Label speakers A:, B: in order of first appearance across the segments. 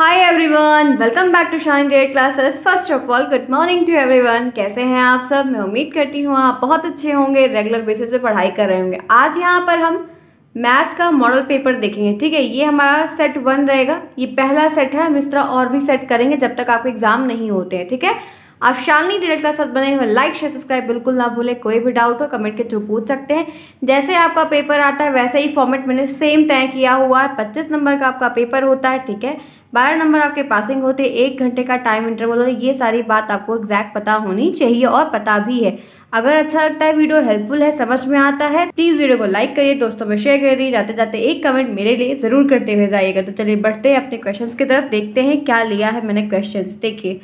A: Hi everyone welcome back to Shine Great Classes first of all good morning to everyone कैसे हैं आप सब मैं उम्मीद करती हूँ आप बहुत अच्छे होंगे रेगुलर बेसिस पे पढ़ाई कर रहे होंगे आज यहाँ पर हम मैथ का मॉडल पेपर देखेंगे ठीक है ये हमारा सेट वन रहेगा ये पहला सेट है हम इस तरह और भी सेट करेंगे जब तक आपके एग्ज़ाम नहीं होते हैं ठीक है थीके? आप शालनी डिटेल क्लास साथ बने हुए लाइक शेयर सब्सक्राइब बिल्कुल ना भूलें कोई भी डाउट हो कमेंट के थ्रू पूछ सकते हैं जैसे आपका पेपर आता है वैसे ही फॉर्मेट मैंने सेम तय किया हुआ है पच्चीस नंबर का आपका पेपर होता है ठीक है बारह नंबर आपके पासिंग होते एक घंटे का टाइम इंटरवल होता है ये सारी बात आपको एग्जैक्ट पता होनी चाहिए और पता भी है अगर अच्छा लगता है वीडियो हेल्पफुल है समझ में आता है प्लीज़ वीडियो को लाइक करिए दोस्तों में शेयर करिए जाते जाते एक कमेंट मेरे लिए ज़रूर करते हुए जाइएगा तो चलिए बढ़ते हैं अपने क्वेश्चंस की तरफ देखते हैं क्या लिया है मैंने क्वेश्चंस देखिए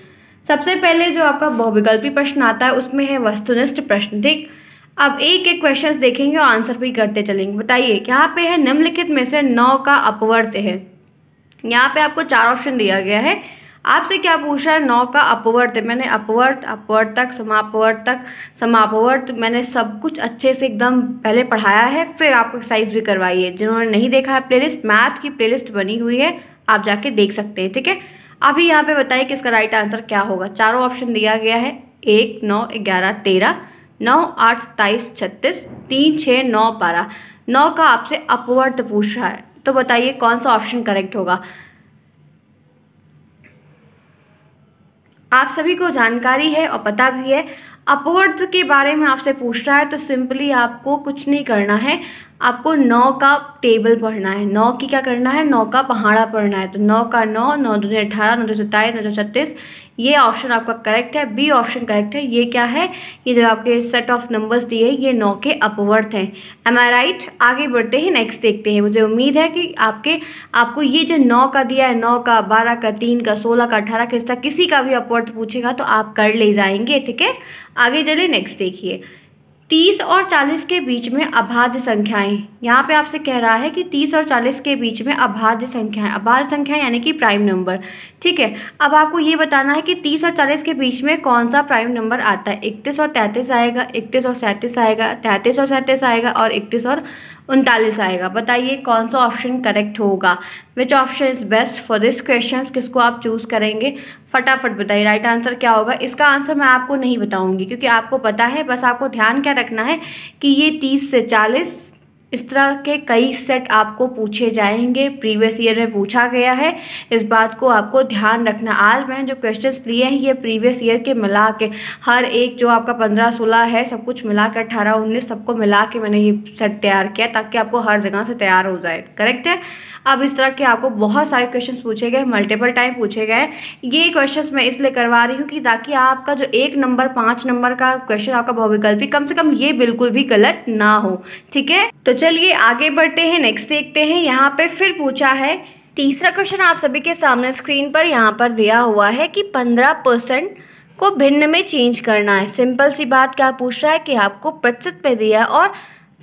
A: सबसे पहले जो आपका बहुविकल्पी प्रश्न आता है उसमें है वस्तुनिष्ठ प्रश्न ठीक अब एक एक क्वेश्चन देखेंगे और आंसर भी करते चलेंगे बताइए यहाँ पे है निम्नलिखित में से नौ का अपवर्त है यहाँ पे आपको चार ऑप्शन दिया गया है आपसे क्या पूछ रहा है नौ का अपवर्त मैंने अपवर्त अपवर्त तक समापवर्त तक समापवर्त मैंने सब कुछ अच्छे से एकदम पहले पढ़ाया है फिर आपको एक्सरसाइज भी करवाई है जिन्होंने नहीं देखा है प्लेलिस्ट मैथ की प्लेलिस्ट बनी हुई है आप जाके देख सकते हैं ठीक है अभी यहाँ पे बताइए कि इसका राइट आंसर क्या होगा चारों ऑप्शन दिया गया है एक नौ ग्यारह तेरह नौ आठ सत्ताईस छत्तीस तीन छः नौ बारह नौ का आपसे अपवर्ध पूछ रहा है तो बताइए कौन सा ऑप्शन करेक्ट होगा आप सभी को जानकारी है और पता भी है अपवर्ध के बारे में आपसे पूछ रहा है तो सिंपली आपको कुछ नहीं करना है आपको नौ का टेबल पढ़ना है नौ की क्या करना है नौ का पहाड़ा पढ़ना है तो नौ का नौ नौ दो अठारह नौ दो सत्ताईस नौ दो छत्तीस ये ऑप्शन आपका करेक्ट है बी ऑप्शन करेक्ट है ये क्या है ये जो आपके सेट ऑफ नंबर्स दिए ये नौ के अपवर्थ हैं एम आई राइट आगे बढ़ते हैं नेक्स्ट देखते हैं मुझे उम्मीद है कि आपके आपको ये जो नौ का दिया है नौ का बारह का तीन का सोलह का अठारह का इसका किसी का भी अपवर्थ पूछेगा तो आप कर ले जाएंगे ठीक है आगे चले नेक्स्ट देखिए तीस और चालीस के बीच में अबाध संख्याएं यहाँ पे आपसे कह रहा है कि तीस और चालीस के बीच में अबाध संख्याएं अबाध संख्या यानी कि प्राइम नंबर ठीक है अब आपको ये बताना है कि तीस और चालीस के बीच में कौन सा प्राइम नंबर आता है इकतीस और तैंतीस आएगा इकतीस और सैंतीस आएगा तैंतीस और सैंतीस आएगा और इकतीस और उनतालीस आएगा बताइए कौन सा ऑप्शन करेक्ट होगा which option is best for this question किसको आप चूज़ करेंगे फटाफट बताइए राइट आंसर क्या होगा इसका आंसर मैं आपको नहीं बताऊंगी क्योंकि आपको पता है बस आपको ध्यान क्या रखना है कि ये तीस से चालीस इस तरह के कई सेट आपको पूछे जाएंगे प्रीवियस ईयर में पूछा गया है इस बात को आपको ध्यान रखना आज मैंने जो क्वेश्चंस लिए हैं ये प्रीवियस ईयर के मिला के हर एक जो आपका पंद्रह सोलह है सब कुछ मिला के अट्ठारह उन्नीस सबको मिला के मैंने ये सेट तैयार किया ताकि आपको हर जगह से तैयार हो जाए करेक्ट है अब इस तरह के आपको बहुत सारे क्वेश्चन पूछे गए मल्टीपल टाइम पूछे गए ये क्वेश्चन मैं इसलिए करवा रही हूँ कि ताकि आपका जो एक नंबर पाँच नंबर का क्वेश्चन आपका बहुविकल्पी कम से कम ये बिल्कुल भी गलत ना हो ठीक है तो चलिए आगे बढ़ते हैं नेक्स्ट देखते हैं यहाँ पे फिर पूछा है तीसरा क्वेश्चन आप सभी के सामने स्क्रीन पर यहाँ पर दिया हुआ है कि पंद्रह परसेंट को भिन्न में चेंज करना है सिंपल सी बात क्या पूछ रहा है कि आपको प्रतिशत में दिया और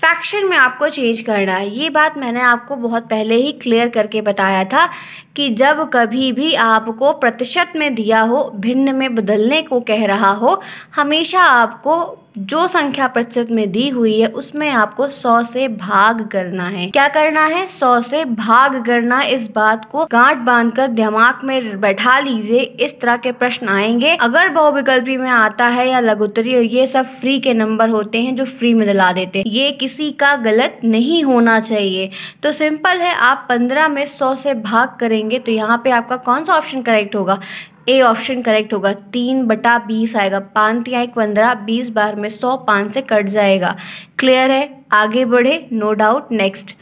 A: फैक्शन में आपको चेंज करना है ये बात मैंने आपको बहुत पहले ही क्लियर करके बताया था कि जब कभी भी आपको प्रतिशत में दिया हो भिन्न में बदलने को कह रहा हो हमेशा आपको जो संख्या प्रतिशत में दी हुई है उसमें आपको सौ से भाग करना है क्या करना है सौ से भाग करना इस बात को गांठ बांधकर दिमाग में बैठा लीजिए इस तरह के प्रश्न आएंगे अगर बहुविकल्पी में आता है या लघुतरी ये सब फ्री के नंबर होते हैं जो फ्री में दिला देते हैं ये किसी का गलत नहीं होना चाहिए तो सिंपल है आप पंद्रह में सौ से भाग करेंगे तो यहाँ पे आपका कौन सा ऑप्शन करेक्ट होगा ए ऑप्शन करेक्ट होगा तीन बटा बीस आएगा पाँच या एक पंद्रह बीस बार में सौ पाँच से कट जाएगा क्लियर है आगे बढ़े नो डाउट नेक्स्ट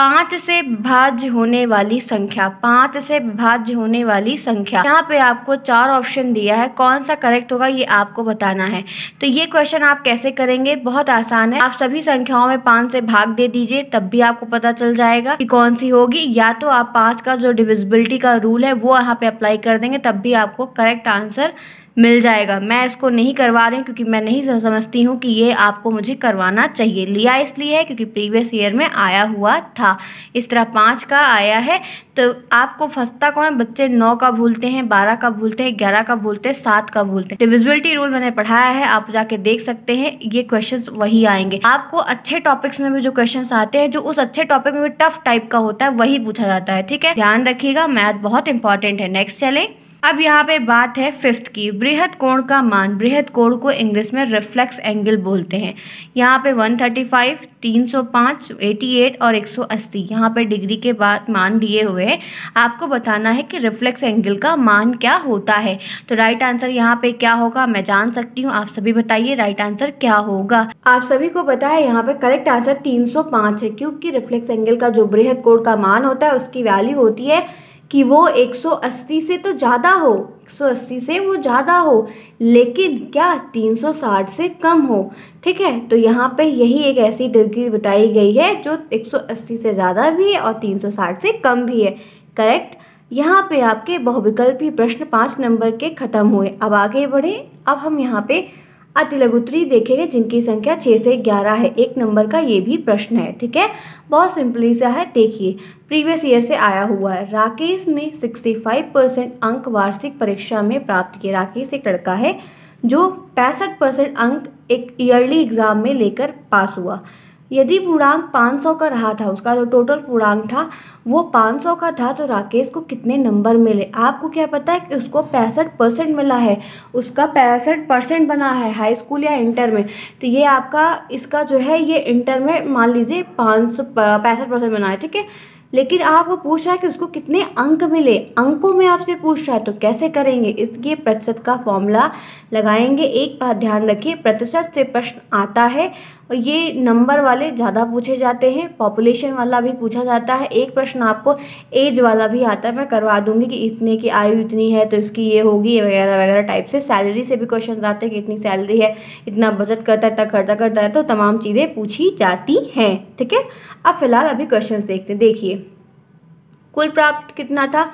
A: पांच से भाज्य होने वाली संख्या पांच से भाज्य होने वाली संख्या यहाँ पे आपको चार ऑप्शन दिया है कौन सा करेक्ट होगा ये आपको बताना है तो ये क्वेश्चन आप कैसे करेंगे बहुत आसान है आप सभी संख्याओं में पांच से भाग दे दीजिए तब भी आपको पता चल जाएगा कि कौन सी होगी या तो आप पांच का जो डिविजिबिलिटी का रूल है वो यहाँ पे अप्लाई कर देंगे तब भी आपको करेक्ट आंसर मिल जाएगा मैं इसको नहीं करवा रही हूँ क्योंकि मैं नहीं समझती हूँ कि ये आपको मुझे करवाना चाहिए लिया इसलिए है क्योंकि प्रीवियस ईयर में आया हुआ था इस तरह पाँच का आया है तो आपको फंसता कौन है बच्चे नौ का भूलते हैं बारह का भूलते हैं ग्यारह का भूलते हैं सात का भूलते हैं डिविजिबिलिटी रूल मैंने पढ़ाया है आप जाके देख सकते हैं ये क्वेश्चन वही आएंगे आपको अच्छे टॉपिक्स में भी जो क्वेश्चन आते हैं जो उस अच्छे टॉपिक में भी टफ टाइप का होता है वही पूछा जाता है ठीक है ध्यान रखिएगा मैथ बहुत इंपॉर्टेंट है नेक्स्ट चले अब यहाँ पे बात है फिफ्थ की बृहद कोण का मान बृहद कोण को इंग्लिश में रिफ्लेक्स एंगल बोलते हैं यहाँ पे 135, 305, 88 और 180 यहाँ पे डिग्री के बाद मान दिए हुए आपको बताना है कि रिफ्लेक्स एंगल का मान क्या होता है तो राइट आंसर यहाँ पे क्या होगा मैं जान सकती हूँ आप सभी बताइए राइट आंसर क्या होगा आप सभी को पता है यहाँ पे करेक्ट आंसर तीन है क्योंकि रिफ्लेक्स एंगल का जो बृहद कोण का मान होता है उसकी वैल्यू होती है कि वो 180 से तो ज़्यादा हो 180 से वो ज़्यादा हो लेकिन क्या 360 से कम हो ठीक है तो यहाँ पे यही एक ऐसी डिग्री बताई गई है जो 180 से ज़्यादा भी है और 360 से कम भी है करेक्ट यहाँ पे आपके बहुविकल्पी प्रश्न पाँच नंबर के ख़त्म हुए अब आगे बढ़ें अब हम यहाँ पे अति लघु देखेंगे जिनकी संख्या छः से ग्यारह है एक नंबर का ये भी प्रश्न है ठीक है बहुत सिंपली सा है देखिए प्रीवियस ईयर से आया हुआ है राकेश ने सिक्सटी फाइव परसेंट अंक वार्षिक परीक्षा में प्राप्त किए राकेश एक लड़का है जो पैंसठ परसेंट अंक एक ईयरली एग्ज़ाम में लेकर पास हुआ यदि पूर्णांक 500 का रहा था उसका जो टोटल पूर्णांक था वो 500 का था तो राकेश को कितने नंबर मिले आपको क्या पता है कि उसको पैंसठ परसेंट मिला है उसका पैंसठ परसेंट बना है हाई स्कूल या इंटर में तो ये आपका इसका जो है ये इंटर में मान लीजिए पाँच सौ पैंसठ परसेंट बना है ठीक है लेकिन आपको पूछ रहा है कि उसको कितने अंक मिले अंकों में आपसे पूछ रहा है तो कैसे करेंगे इसलिए प्रतिशत का फॉर्मूला लगाएंगे एक बात ध्यान रखिए प्रतिशत से प्रश्न आता है और ये नंबर वाले ज़्यादा पूछे जाते हैं पॉपुलेशन वाला भी पूछा जाता है एक प्रश्न आपको एज वाला भी आता है मैं करवा दूंगी कि इतने की आयु इतनी है तो इसकी ये होगी वगैरह वगैरह टाइप से सैलरी से भी क्वेश्चन आते हैं कि इतनी सैलरी है इतना बचत करता है इतना खर्चा करता है तो तमाम चीज़ें पूछी जाती हैं ठीक है अब फिलहाल अभी क्वेश्चन देखते हैं देखिए कुल प्राप्त कितना था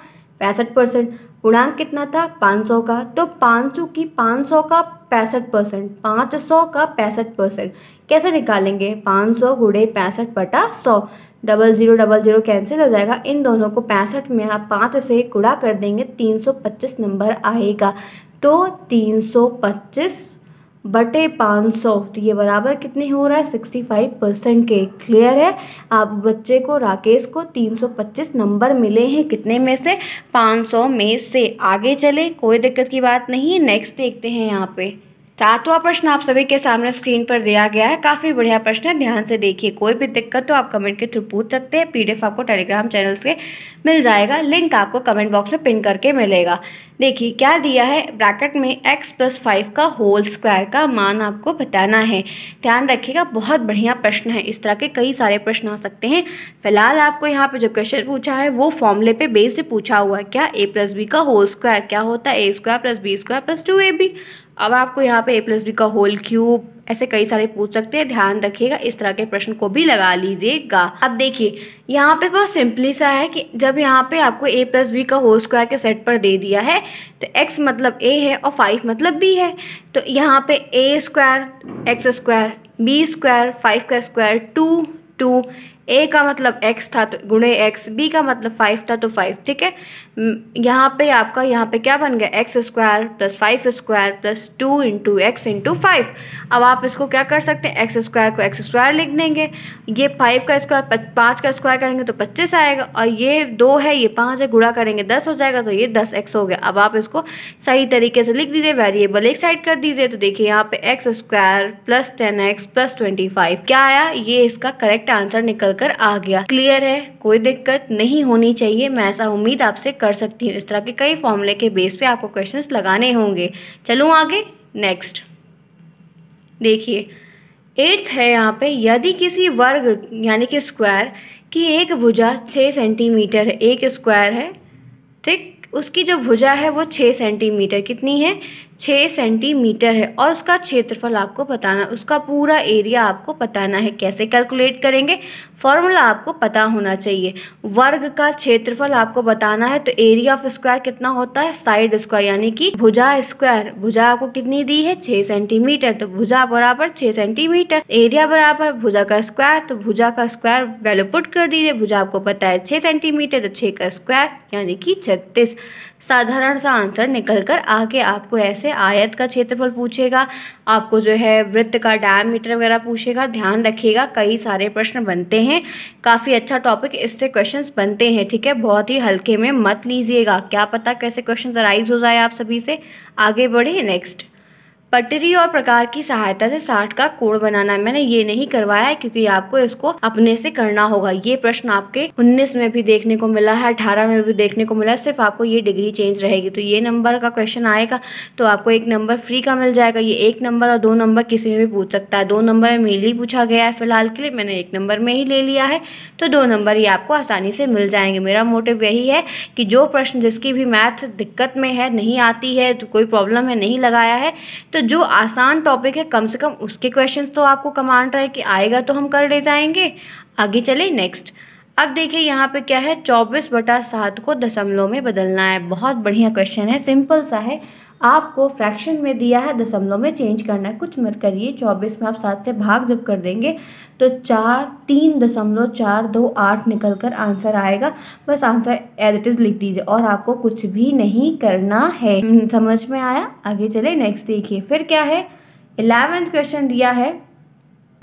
A: पैंसठ परसेंट गुणांक कितना था 500 का तो सौ की 500 का पैंसठ परसेंट पाँच सौ का पैंसठ परसेंट कैसे निकालेंगे 500 सौ गुड़े पैंसठ बटा सौ double zero double zero cancel हो जाएगा इन दोनों को पैंसठ में आप पाँच से गुड़ा कर देंगे 325 नंबर आएगा तो 325 बटे पाँच सौ तो ये बराबर कितने हो रहा है सिक्सटी फाइव परसेंट के क्लियर है आप बच्चे को राकेश को तीन सौ पच्चीस नंबर मिले हैं कितने में से पाँच सौ में से आगे चले कोई दिक्कत की बात नहीं है नेक्स्ट देखते हैं यहाँ पे सातवां प्रश्न आप सभी के सामने स्क्रीन पर दिया गया है काफ़ी बढ़िया प्रश्न है ध्यान से देखिए कोई भी दिक्कत तो आप कमेंट के थ्रू पूछ सकते हैं पीडीएफ आपको टेलीग्राम चैनल से मिल जाएगा लिंक आपको कमेंट बॉक्स में पिन करके मिलेगा देखिए क्या दिया है ब्रैकेट में x प्लस फाइव का होल स्क्वायर का मान आपको बताना है ध्यान रखिएगा बहुत बढ़िया प्रश्न है इस तरह के कई सारे प्रश्न आ सकते हैं फिलहाल आपको यहाँ पे जो क्वेश्चन पूछा है वो फॉर्मूले पे बेस्ड पूछा हुआ है क्या a प्लस बी का होल स्क्वायर क्या होता है A square plus B square plus two A B अब आपको यहाँ पे ए प्लस बी का होल क्यूब ऐसे कई सारे पूछ सकते हैं ध्यान रखिएगा इस तरह के प्रश्न को भी लगा लीजिएगा अब देखिए यहाँ पे बहुत सिंपली सा है कि जब यहाँ पे आपको ए प्लस बी का होल स्क्वायर के सेट पर दे दिया है तो एक्स मतलब ए है और फाइव मतलब बी है तो यहाँ पे A square X square B square five का स्क्वायर टू टू ए का मतलब एक्स था तो गुणे एक्स बी का मतलब फाइव था तो फाइव ठीक है यहाँ पे आपका यहाँ पे क्या बन गया X square plus five square plus two into X into five अब आप इसको क्या कर सकते हैं एक्स स्क्वायर को एक्स स्क्वायर लिख देंगे ये फाइव का स्क्वायर पाँच का स्क्वायर करेंगे तो पच्चीस आएगा और ये दो है ये पाँच है गुड़ा करेंगे दस हो जाएगा तो ये दस एक्स हो गया अब आप इसको सही तरीके से लिख दीजिए वेरिएबल एक साइड कर दीजिए तो देखिए यहाँ पे X square plus ten X plus twenty five क्या आया ये इसका करेक्ट आंसर निकल कर आ गया क्लियर है कोई दिक्कत नहीं होनी चाहिए मैं ऐसा उम्मीद आपसे कर सकती हूँ इस तरह के कई फॉर्मूले के बेस पे आपको क्वेश्चन लगाने होंगे चलूँ आगे नेक्स्ट देखिए एट्थ है यहाँ पे यदि किसी वर्ग यानी कि स्क्वायर की एक भुजा छः सेंटीमीटर है एक स्क्वायर है ठीक उसकी जो भुजा है वो छः सेंटीमीटर कितनी है छः सेंटीमीटर है और उसका क्षेत्रफल आपको बताना उसका पूरा एरिया आपको बताना है कैसे कैलकुलेट करेंगे फॉर्मूला आपको पता होना चाहिए वर्ग का क्षेत्रफल आपको बताना है तो एरिया ऑफ स्क्वायर कितना होता है साइड स्क्वायर यानी कि भुजा स्क्वायर भुजा आपको कितनी दी है छः सेंटीमीटर तो भुजा बराबर छः सेंटीमीटर एरिया बराबर भुजा का स्क्वायर तो भुजा का स्क्वायर वैल्यू पुट कर दीजिए भुजा आपको पता है छः सेंटीमीटर तो छः का स्क्वायर यानी कि छत्तीस साधारण सा आंसर निकल कर आके आपको ऐसे आयत का क्षेत्रफल पूछेगा आपको जो है वृत्त का डायमीटर वगैरह पूछेगा ध्यान रखिएगा कई सारे प्रश्न बनते हैं काफ़ी अच्छा टॉपिक इससे क्वेश्चन बनते हैं ठीक है बहुत ही हल्के में मत लीजिएगा क्या पता कैसे क्वेश्चन अराइज हो जाए आप सभी से आगे बढ़े नेक्स्ट पटरी और प्रकार की सहायता से साठ का कोड बनाना है मैंने ये नहीं करवाया है क्योंकि आपको इसको अपने से करना होगा ये प्रश्न आपके उन्नीस में भी देखने को मिला है अठारह में भी देखने को मिला है सिर्फ आपको ये डिग्री चेंज रहेगी तो ये नंबर का क्वेश्चन आएगा तो आपको एक नंबर फ्री का मिल जाएगा ये एक नंबर और दो नंबर किसी में भी पूछ सकता है दो नंबर में मेनली पूछा गया है फिलहाल के लिए मैंने एक नंबर में ही ले लिया है तो दो नंबर ही आपको आसानी से मिल जाएंगे मेरा मोटिव यही है कि जो प्रश्न जिसकी भी मैथ दिक्कत में है नहीं आती है तो कोई प्रॉब्लम है नहीं लगाया है तो जो आसान टॉपिक है कम से कम उसके क्वेश्चंस तो आपको कमांड रहा है कि आएगा तो हम कर ले जाएंगे आगे चले नेक्स्ट अब देखिए यहाँ पे क्या है चौबीस बटा सात को दशमलव में बदलना है बहुत बढ़िया क्वेश्चन है सिंपल सा है आपको फ्रैक्शन में दिया है दशमलव में चेंज करना है कुछ मत करिए चौबीस में आप सात से भाग जब कर देंगे तो चार तीन दशमलव चार दो आठ निकल कर आंसर आएगा बस आंसर एज इट इज़ लिख दीजिए और आपको कुछ भी नहीं करना है हम्म, समझ में आया आगे चले नेक्स्ट देखिए फिर क्या है इलेवेंथ क्वेश्चन दिया है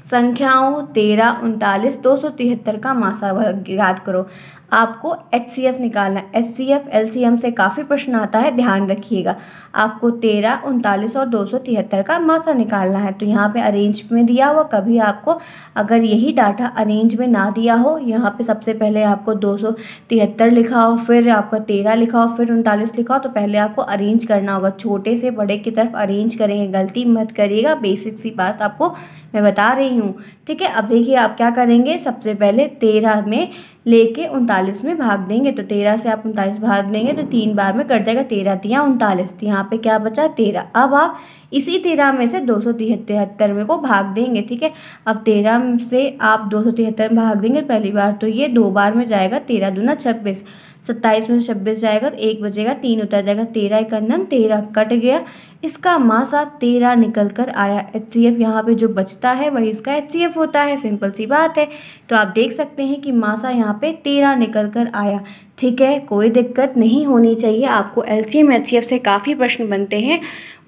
A: संख्याओं तेरह उनतालीस दो सौ तिहत्तर का मासा याद करो आपको एच सी एफ निकालना है H C F L C M से काफ़ी प्रश्न आता है ध्यान रखिएगा आपको तेरह उनतालीस और दो सौ तिहत्तर का मासा निकालना है तो यहाँ पे अरेंज में दिया हुआ कभी आपको अगर यही डाटा अरेंज में ना दिया हो यहाँ पे सबसे पहले आपको दो सौ तिहत्तर लिखा हो फिर आपका तेरह लिखा हो फिर उनतालीस लिखा हो तो पहले आपको अरेंज करना होगा छोटे से बड़े की तरफ अरेंज करेंगे गलती मत करिएगा बेसिक सी बात आपको मैं बता रही हूँ ठीक है अब देखिए आप क्या करेंगे सबसे पहले तेरह में लेके उनतालीस में भाग देंगे तो तेरह से आप उनतालीस भाग देंगे तो तीन बार में कट जाएगा तेरह तिया उनतालीस तो यहाँ पे क्या बचा तेरह अब आप इसी तेरह में से दो सौ तिहत्तर में को भाग देंगे ठीक है अब तेरह से आप दो सौ तिहत्तर में भाग देंगे पहली बार तो ये दो बार में जाएगा तेरह दूना छब्बीस सत्ताईस में से छब्बीस जाएगा तो एक बजेगा तीन उतर जाएगा तेरह इकन्नम तेरह कट गया इसका मासा तेरह निकल कर आया एच सी एफ यहाँ पर जो बचता है वही इसका एच सी एफ होता है सिंपल सी बात है तो आप देख सकते हैं कि मासा यहाँ पे तेरह निकल कर आया ठीक है कोई दिक्कत नहीं होनी चाहिए आपको L C M H F से काफ़ी प्रश्न बनते हैं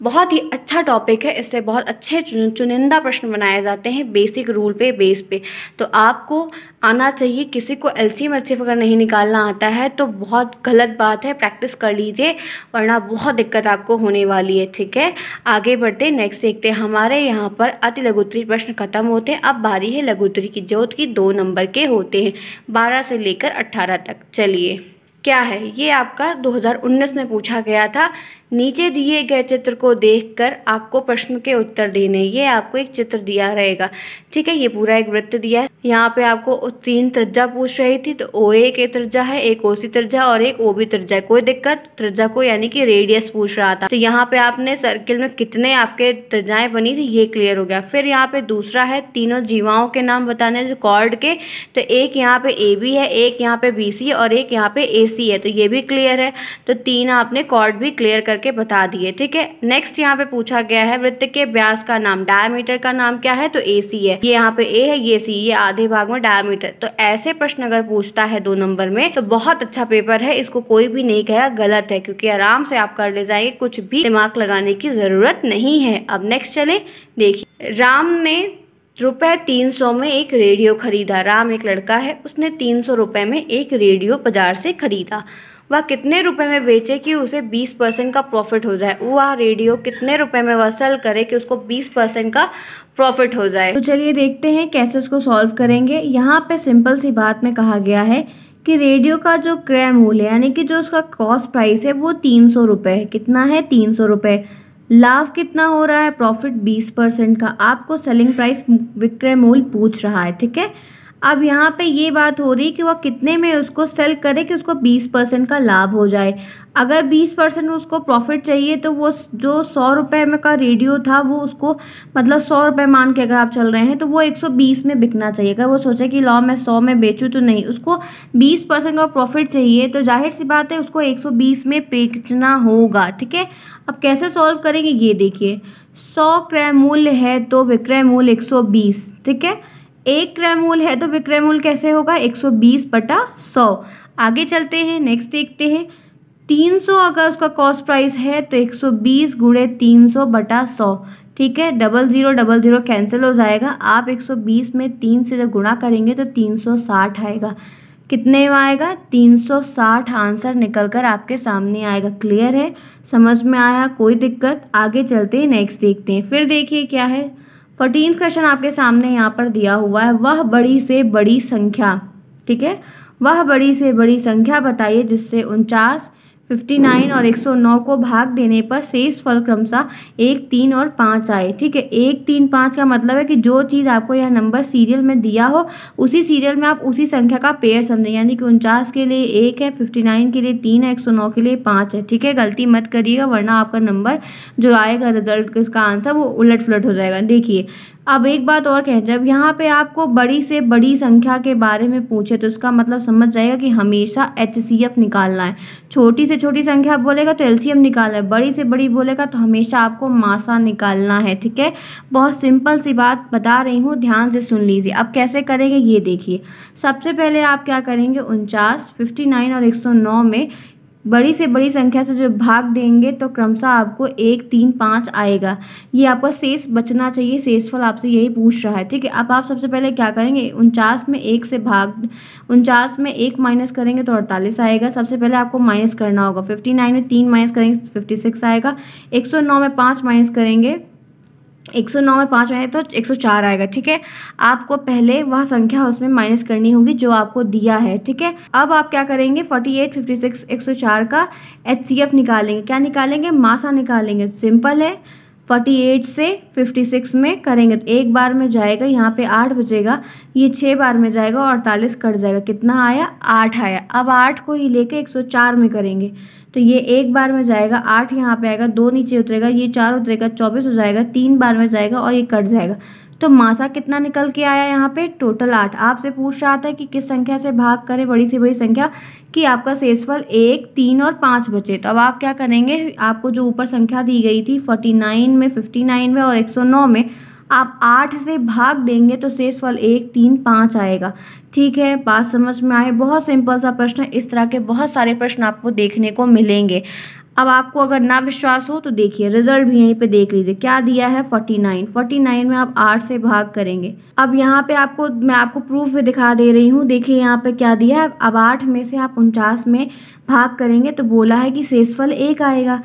A: बहुत ही अच्छा टॉपिक है इससे बहुत अच्छे चुनिंदा प्रश्न बनाए जाते हैं बेसिक रूल पे बेस पे तो आपको आना चाहिए किसी को L C M H F अगर नहीं निकालना आता है तो बहुत गलत बात है प्रैक्टिस कर लीजिए वरना बहुत दिक्कत आपको होने वाली है ठीक है आगे बढ़ते नेक्स्ट देखते हैं हमारे यहाँ पर अति लघुतरी प्रश्न खत्म होते हैं अब बारी है लघुतरी की जोत की दो नंबर के होते हैं बारह से लेकर अट्ठारह तक चलिए क्या है ये आपका 2019 में पूछा गया था नीचे दिए गए चित्र को देखकर आपको प्रश्न के उत्तर देने ये आपको एक चित्र दिया रहेगा ठीक है ये पूरा एक वृत्त दिया है यहाँ पे आपको तीन त्रिज्या पूछ रही थी तो ओ ए के त्रिज्या है एक ओ सी त्रिज्या और एक ओ बी त्रिज्या कोई दिक्कत त्रिज्या को यानी कि रेडियस पूछ रहा था तो यहाँ पे आपने सर्किल में कितने आपके त्रिज्याएँ बनी थी ये क्लियर हो गया फिर यहाँ पे दूसरा है तीनों जीवाओं के नाम बताने जो कॉर्ड के तो एक यहाँ पे ए बी है एक यहाँ पे बी सी और एक यहाँ पे ए सी है तो ये भी क्लियर है तो तीन आपने कॉर्ड भी क्लियर कर करके बता दिए ठीक है नेक्स्ट यहाँ पे पूछा गया है वृत्त के व्यास का नाम डायमीटर का नाम क्या है तो ए सी है ये यहाँ पे ए है ये सी ये आधे भाग में डायमीटर तो ऐसे प्रश्न अगर पूछता है दो नंबर में तो बहुत अच्छा पेपर है इसको कोई भी नहीं कहेगा गलत है क्योंकि आराम से आप कर ले जाएंगे कुछ भी दिमाग लगाने की जरूरत नहीं है अब नेक्स्ट चले देखिए राम ने रुपए तीन सौ में एक रेडियो खरीदा राम एक लड़का है उसने तीन सौ रुपए में एक रेडियो बाजार से खरीदा वह कितने रुपए में बेचे कि उसे 20 परसेंट का प्रॉफिट हो जाए वह रेडियो कितने रुपए में वह सेल करे कि उसको 20 परसेंट का प्रॉफिट हो जाए तो चलिए देखते हैं कैसे इसको सॉल्व करेंगे यहाँ पे सिंपल सी बात में कहा गया है कि रेडियो का जो क्रय मूल्य यानी कि जो उसका कॉस्ट प्राइस है वो तीन सौ रुपये है कितना है तीन सौ रुपये लाभ कितना हो रहा है प्रॉफिट बीस परसेंट का आपको सेलिंग प्राइस विक्रय मूल पूछ रहा है ठीक है अब यहाँ पे ये बात हो रही कि वह कितने में उसको सेल करे कि उसको बीस परसेंट का लाभ हो जाए अगर बीस परसेंट उसको प्रॉफिट चाहिए तो वो जो सौ रुपये में का रेडियो था वो उसको मतलब सौ रुपये मान के अगर आप चल रहे हैं तो वो एक सौ बीस में बिकना चाहिए अगर वो सोचे कि लॉ मैं सौ में बेचूँ तो नहीं उसको बीस परसेंट का प्रॉफिट चाहिए तो जाहिर सी बात है उसको एक सौ बीस में बेचना होगा ठीक है अब कैसे सॉल्व करेंगे ये देखिए सौ क्रय मूल्य है तो विक्रय मूल्य एक सौ बीस ठीक है एक क्रैमूल है तो विक्रैमोल कैसे होगा 120 बटा 100 आगे चलते हैं नेक्स्ट देखते हैं 300 अगर उसका कॉस्ट प्राइस है तो 120 गुड़े तीन बटा सौ ठीक है double zero double zero cancel हो जाएगा आप 120 में तीन से जब गुणा करेंगे तो 360 आएगा कितने में आएगा 360 आंसर निकल कर आपके सामने आएगा क्लियर है समझ में आया कोई दिक्कत आगे चलते हैं नेक्स्ट देखते हैं फिर देखिए क्या है फोर्टीन क्वेश्चन आपके सामने यहाँ पर दिया हुआ है वह बड़ी से बड़ी संख्या ठीक है वह बड़ी से बड़ी संख्या बताइए जिससे उनचास 59 और 109 को भाग देने पर शेष फल क्रमशः एक तीन और पाँच आए ठीक है एक तीन पाँच का मतलब है कि जो चीज़ आपको यह नंबर सीरियल में दिया हो उसी सीरियल में आप उसी संख्या का पेयर समझें यानी कि उनचास के लिए एक है 59 के लिए तीन है एक के लिए पाँच है ठीक है गलती मत करिएगा वरना आपका नंबर जो आएगा रिजल्ट इसका आंसर वो उलट पुलट हो जाएगा देखिए अब एक बात और कहें जब यहाँ पे आपको बड़ी से बड़ी संख्या के बारे में पूछे तो उसका मतलब समझ जाएगा कि हमेशा एच सी एफ निकालना है छोटी से छोटी संख्या बोलेगा तो एल सी एम निकालना है बड़ी से बड़ी बोलेगा तो हमेशा आपको मासा निकालना है ठीक है बहुत सिंपल सी बात बता रही हूँ ध्यान से सुन लीजिए अब कैसे करेंगे ये देखिए सबसे पहले आप क्या करेंगे उनचास फिफ्टी नाइन और एक सौ नौ में बड़ी से बड़ी संख्या से जो भाग देंगे तो क्रमशः आपको एक तीन पाँच आएगा ये आपका शेष बचना चाहिए शेषफल आपसे यही पूछ रहा है ठीक है अब आप सबसे पहले क्या करेंगे उनचास में एक से भाग उनचास में एक माइनस करेंगे तो अड़तालीस आएगा सबसे पहले आपको माइनस करना होगा फिफ्टी नाइन में तीन माइनस करेंगे तो फिफ्टी सिक्स आएगा एक सौ नौ में पाँच माइनस करेंगे एक सौ नौ में पाँच आए तो एक सौ चार आएगा ठीक है आपको पहले वह संख्या उसमें माइनस करनी होगी जो आपको दिया है ठीक है अब आप क्या करेंगे फोर्टी एट फिफ्टी सिक्स एक सौ चार का एच सी एफ निकालेंगे क्या निकालेंगे मासा निकालेंगे सिंपल है फोर्टी एट से फिफ्टी सिक्स में करेंगे एक बार में जाएगा यहाँ पे आठ बजेगा ये छः बार में जाएगा और अड़तालीस कट जाएगा कितना आया आठ आया अब आठ को ही लेके एक सौ चार में करेंगे तो ये एक बार में जाएगा आठ यहाँ पे आएगा दो नीचे उतरेगा ये चार उतरेगा चौबीस हो जाएगा तीन बार में जाएगा और ये कट जाएगा तो मासा कितना निकल के आया यहाँ पे टोटल आठ आपसे पूछ रहा था कि किस संख्या से भाग करें बड़ी से बड़ी संख्या कि आपका शेषफल एक तीन और पाँच बचे तो अब आप क्या करेंगे आपको जो ऊपर संख्या दी गई थी फोर्टी नाइन में फिफ्टी नाइन में और एक सौ नौ में आप आठ से भाग देंगे तो फल एक तीन पाँच आएगा ठीक है बात समझ में आए बहुत सिंपल सा प्रश्न इस तरह के बहुत सारे प्रश्न आपको देखने को मिलेंगे अब आपको अगर ना विश्वास हो तो देखिए रिजल्ट भी यहीं पे देख लीजिए क्या दिया है 49 49 में आप 8 से भाग करेंगे अब यहाँ पे आपको मैं आपको प्रूफ भी दिखा दे रही हूँ देखिए यहाँ पे क्या दिया है अब 8 में से आप उनचास में भाग करेंगे तो बोला है कि शेषफल एक आएगा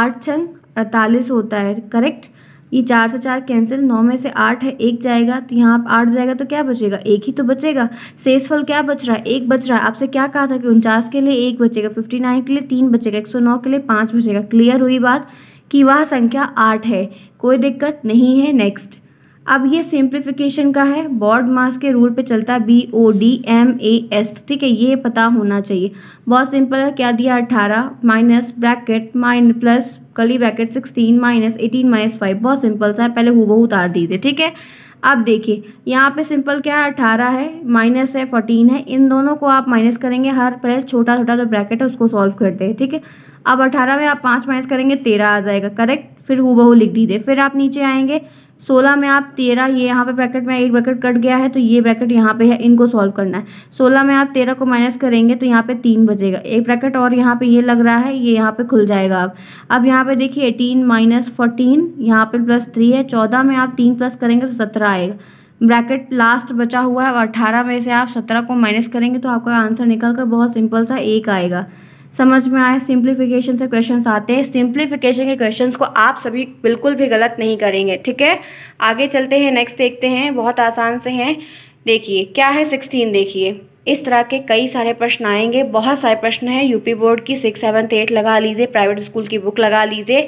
A: आठ छंग अड़तालीस होता है करेक्ट ये चार से चार कैंसिल नौ में से आठ है एक जाएगा तो यहाँ आप आठ जाएगा तो क्या बचेगा एक ही तो बचेगा शेषफल क्या बच रहा है एक बच रहा है आपसे क्या कहा था कि उनचास के लिए एक बचेगा फिफ्टी नाइन के लिए तीन बचेगा एक सौ नौ के लिए पाँच बचेगा क्लियर हुई बात कि वह संख्या आठ है कोई दिक्कत नहीं है नेक्स्ट अब ये सिंप्लीफिकेशन का है बॉर्ड मास के रूल पे चलता है B O D M A S ठीक है ये पता होना चाहिए बहुत सिंपल है क्या दिया अट्ठारह माइनस ब्रैकेट माइन plus curly bracket sixteen minus eighteen minus five बहुत सिंपल सा है पहले हु उतार दीजिए ठीक है अब देखिए यहाँ पे सिंपल क्या है अठारह है माइनस है फोर्टीन है इन दोनों को आप माइनस करेंगे हर पहले छोटा छोटा जो ब्रैकेट है उसको सॉल्व करते हैं ठीक है अब अठारह में आप पाँच माइनस करेंगे तेरह आ जाएगा करेक्ट फिर हु लिख दीजिए फिर आप नीचे आएंगे सोलह में आप तेरह ये यहाँ पे ब्रैकेट में एक ब्रैकेट कट गया है तो ये ब्रैकेट यहाँ पे है इनको सॉल्व करना है सोलह में आप तेरह को माइनस करेंगे तो यहाँ पे तीन बजेगा एक ब्रैकेट और यहाँ पे ये लग रहा है ये यहाँ पे खुल जाएगा अब अब यहाँ पे देखिए एटीन माइनस फोर्टीन यहाँ पे प्लस थ्री है चौदह में आप तीन प्लस करेंगे तो सत्रह आएगा ब्रैकेट लास्ट बचा हुआ है और अठारह में से आप सत्रह को माइनस करेंगे तो आपका आंसर निकल कर बहुत सिंपल सा एक आएगा समझ में आए सिंप्लीफिकेशन से क्वेश्चंस आते हैं सिंप्लीफिकेशन के क्वेश्चंस को आप सभी बिल्कुल भी गलत नहीं करेंगे ठीक है आगे चलते हैं नेक्स्ट देखते हैं बहुत आसान से हैं देखिए क्या है सिक्सटीन देखिए इस तरह के कई सारे प्रश्न आएंगे बहुत सारे प्रश्न हैं यूपी बोर्ड की सिक्स सेवन्थ एट लगा लीजिए प्राइवेट स्कूल की बुक लगा लीजिए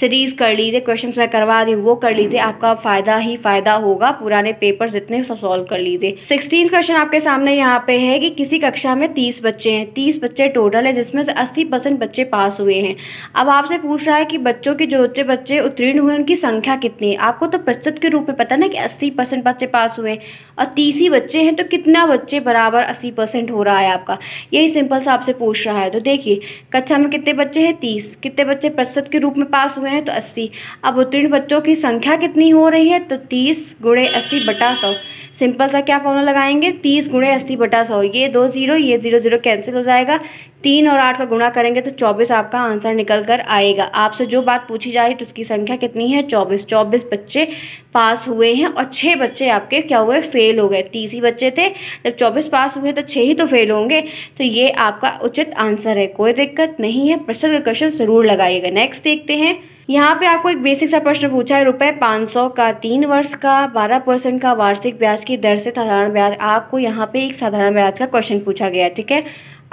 A: सीरीज़ कर लीजिए क्वेश्चन मैं करवा रही वो कर लीजिए आपका फ़ायदा ही फ़ायदा होगा पुराने पेपर जितने सब सॉल्व कर लीजिए सिक्सटीन क्वेश्चन आपके सामने यहाँ पे है कि किसी कक्षा में तीस बच्चे हैं तीस बच्चे टोटल है जिसमें से अस्सी परसेंट बच्चे पास हुए हैं अब आपसे पूछ रहा है कि बच्चों के जो बच्चे बच्चे उत्तीर्ण हुए उनकी संख्या कितनी है आपको तो प्रतिशत के रूप में पता ना कि अस्सी परसेंट बच्चे पास हुए और तीस ही बच्चे हैं तो कितना बच्चे बराबर अस्सी अस्सी परसेंट हो रहा है आपका यही सिंपल सा आपसे पूछ रहा है तो देखिए कक्षा में कितने बच्चे हैं तीस कितने बच्चे प्रतिशत के रूप में पास हुए हैं तो अस्सी अब उत्तीर्ण बच्चों की संख्या कितनी हो रही है तो तीस गुणे अस्सी बटा सौ सिंपल सा क्या फॉर्मूला लगाएंगे तीस गुणे अस्सी बटा सौ ये दो ज़ीरो ये ज़ीरो ज़ीरो कैंसिल हो जाएगा तीन और आठ का गुणा करेंगे तो चौबीस आपका आंसर निकल कर आएगा आपसे जो बात पूछी जाए तो उसकी संख्या कितनी है चौबीस चौबीस बच्चे पास हुए हैं और छः बच्चे आपके क्या हुए फेल हो गए तीस ही बच्चे थे जब चौबीस पास हुए तो छः ही तो फेल होंगे तो ये आपका उचित आंसर है कोई दिक्कत नहीं है प्रश्न का क्वेश्चन ज़रूर लगाइएगा नेक्स्ट देखते हैं यहाँ पे आपको एक बेसिक सा प्रश्न पूछा है रुपए पाँच सौ का तीन वर्ष का बारह परसेंट का वार्षिक ब्याज की दर से साधारण ब्याज आपको यहाँ पे एक साधारण ब्याज का क्वेश्चन पूछा गया ठीक है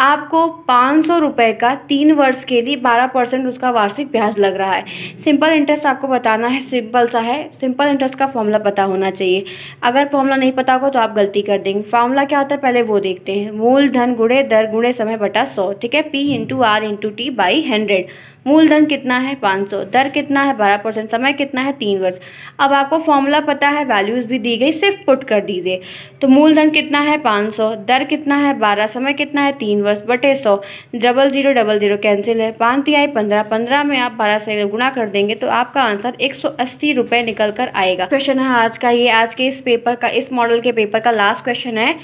A: आपको पाँच सौ रुपये का तीन वर्ष के लिए बारह परसेंट उसका वार्षिक ब्याज लग रहा है सिंपल इंटरेस्ट आपको बताना है सिंपल सा है सिंपल इंटरेस्ट का फॉर्मूला पता होना चाहिए अगर फॉर्मूला नहीं पता होगा तो आप गलती कर देंगे फॉर्मूला क्या होता है पहले वो देखते हैं मूलधन गुणे दर गुणे समय बटा सौ ठीक है P into R into T by hundred मूलधन कितना है 500 दर कितना है 12 परसेंट समय कितना है तीन वर्ष अब आपको फॉर्मूला पता है वैल्यूज़ भी दी गई सिर्फ पुट कर दीजिए तो मूलधन कितना है 500 दर कितना है 12 समय कितना है तीन वर्ष बटे सौ double zero double zero cancel है पाँच तिहाई पंद्रह पंद्रह में आप बारह से गुणा कर देंगे तो आपका आंसर एक सौ अस्सी रुपये निकल कर आएगा क्वेश्चन है आज का ये आज के इस पेपर का इस मॉडल के पेपर का लास्ट क्वेश्चन है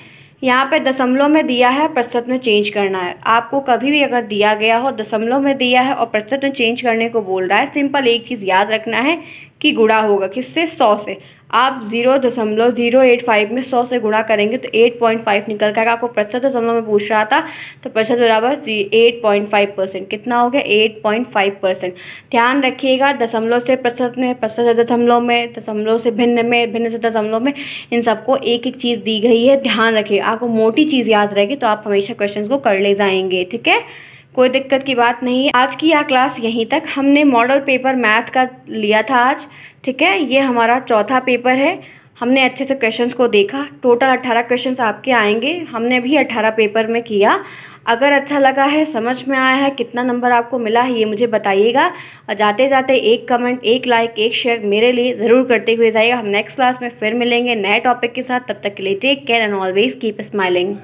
A: यहाँ पे दशमलव में दिया है प्रतिशत में चेंज करना है आपको कभी भी अगर दिया गया हो दशमलव में दिया है और प्रतिशत में चेंज करने को बोल रहा है सिंपल एक चीज़ याद रखना है कि गुड़ा होगा किससे सौ से आप जीरो दशमलव जीरो एट फाइव में सौ से गुणा करेंगे तो एट पॉइंट फाइव निकल कर आपको प्रतिशत दशमलव में पूछ रहा था तो प्रतिशत बराबर जी एट पॉइंट फाइव परसेंट कितना हो गया एट पॉइंट फाइव परसेंट ध्यान रखिएगा दशमलव से प्रतिशत में प्रतिशत दशमलव में दशमलव से भिन्न में भिन्न से दशमलव में इन सबको एक एक चीज़ दी गई है ध्यान रखिए आपको मोटी चीज़ याद रहेगी तो आप हमेशा क्वेश्चन को कर ले जाएंगे ठीक है कोई दिक्कत की बात नहीं है आज की यह क्लास यहीं तक हमने मॉडल पेपर मैथ का लिया था आज ठीक है ये हमारा चौथा पेपर है हमने अच्छे से क्वेश्चंस को देखा टोटल अट्ठारह क्वेश्चंस आपके आएंगे हमने भी अट्ठारह पेपर में किया अगर अच्छा लगा है समझ में आया है कितना नंबर आपको मिला है ये मुझे बताइएगा और जाते जाते एक कमेंट एक लाइक एक शेयर मेरे लिए ज़रूर करते हुए जाइएगा हम नेक्स्ट क्लास में फिर मिलेंगे नए टॉपिक के साथ तब तक के लिए take care and always keep smiling